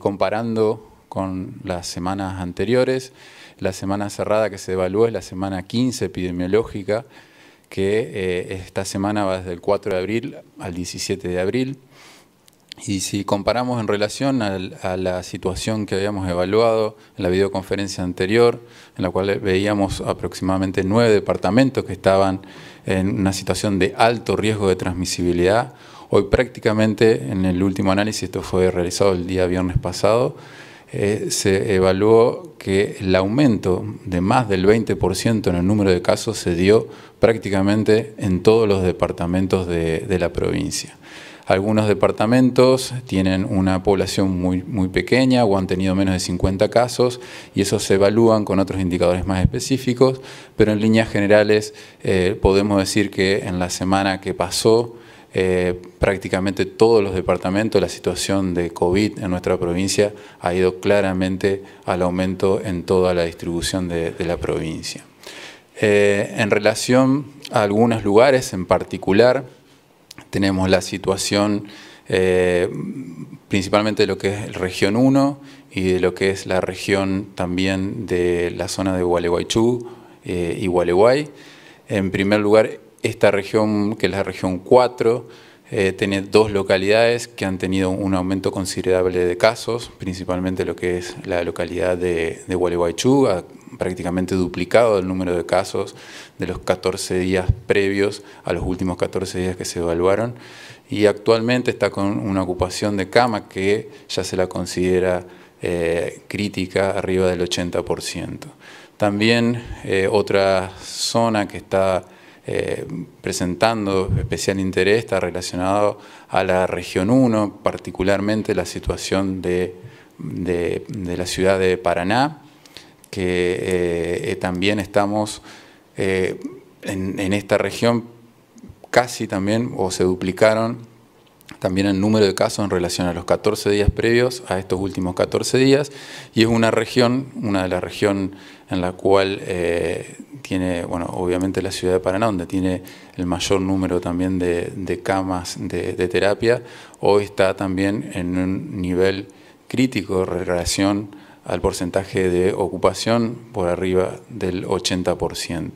Comparando con las semanas anteriores, la semana cerrada que se evaluó es la semana 15 epidemiológica, que eh, esta semana va desde el 4 de abril al 17 de abril. Y si comparamos en relación a, la situación que habíamos evaluado en la videoconferencia anterior, en la cual veíamos aproximadamente nueve departamentos que estaban en una situación de alto riesgo de transmisibilidad, hoy prácticamente en el último análisis, esto fue realizado el día viernes pasado, eh, se evaluó que el aumento de más del 20% en el número de casos se dio prácticamente en todos los departamentos de la provincia. Algunos departamentos tienen una población muy, pequeña o han tenido menos de 50 casos y esos se evalúan con otros indicadores más específicos, pero en líneas generales eh, podemos decir que en la semana que pasó, eh, prácticamente todos los departamentos, la situación de COVID en nuestra provincia ha ido claramente al aumento en toda la distribución de, la provincia. Eh, en relación a algunos lugares en particular, tenemos la situación eh, principalmente de lo que es la región 1 y de lo que es la región también de la zona de Gualeguaychú eh, y Gualeguay. En primer lugar, esta región, que es la región 4, eh, tiene dos localidades que han tenido un aumento considerable de casos, principalmente lo que es la localidad de, de Gualeguaychú, prácticamente duplicado el número de casos de los 14 días previos a los últimos 14 días que se evaluaron y actualmente está con una ocupación de cama que ya se la considera eh, crítica arriba del 80%. También eh, otra zona que está eh, presentando especial interés está relacionado a la región 1, particularmente la situación de la ciudad de Paraná, que eh, eh, también estamos eh, en, esta región casi también o se duplicaron también el número de casos en relación a los 14 días previos a estos últimos 14 días y es una región, una de las regiones en la cual tiene, bueno, obviamente la ciudad de Paraná, donde tiene el mayor número también de, camas de, terapia, hoy está también en un nivel crítico de relación al porcentaje de ocupación por arriba del 80%.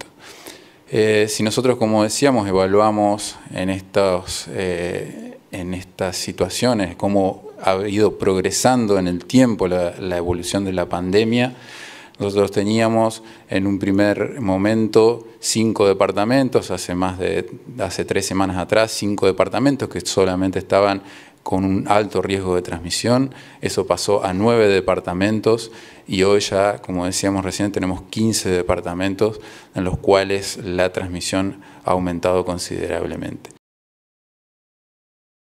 Eh, si nosotros, como decíamos, evaluamos en, eh, en estas situaciones cómo ha ido progresando en el tiempo la, la evolución de la pandemia, nosotros teníamos en un primer momento cinco departamentos, hace más de hace tres semanas atrás, cinco departamentos que solamente estaban con un alto riesgo de transmisión. Eso pasó a nueve departamentos y hoy ya, como decíamos recién, tenemos 15 departamentos en los cuales la transmisión ha aumentado considerablemente.